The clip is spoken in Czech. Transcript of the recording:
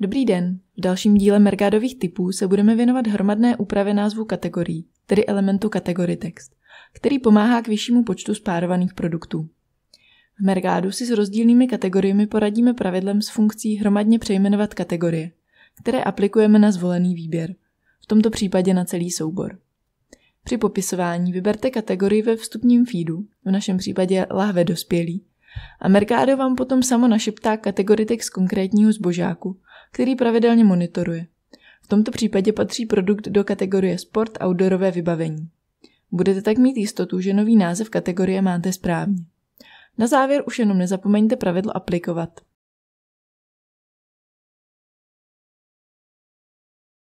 Dobrý den, v dalším díle Mergádových typů se budeme věnovat hromadné úpravě názvu kategorií, tedy elementu kategory text, který pomáhá k vyššímu počtu spárovaných produktů. V Mergádu si s rozdílnými kategoriemi poradíme pravidlem s funkcí hromadně přejmenovat kategorie, které aplikujeme na zvolený výběr, v tomto případě na celý soubor. Při popisování vyberte kategorii ve vstupním feedu, v našem případě lahve dospělý, a Mercado vám potom samo našeptá kategoritek z konkrétního zbožáku, který pravidelně monitoruje. V tomto případě patří produkt do kategorie sport a outdoorové vybavení. Budete tak mít jistotu, že nový název kategorie máte správně. Na závěr už jenom nezapomeňte pravidlo aplikovat.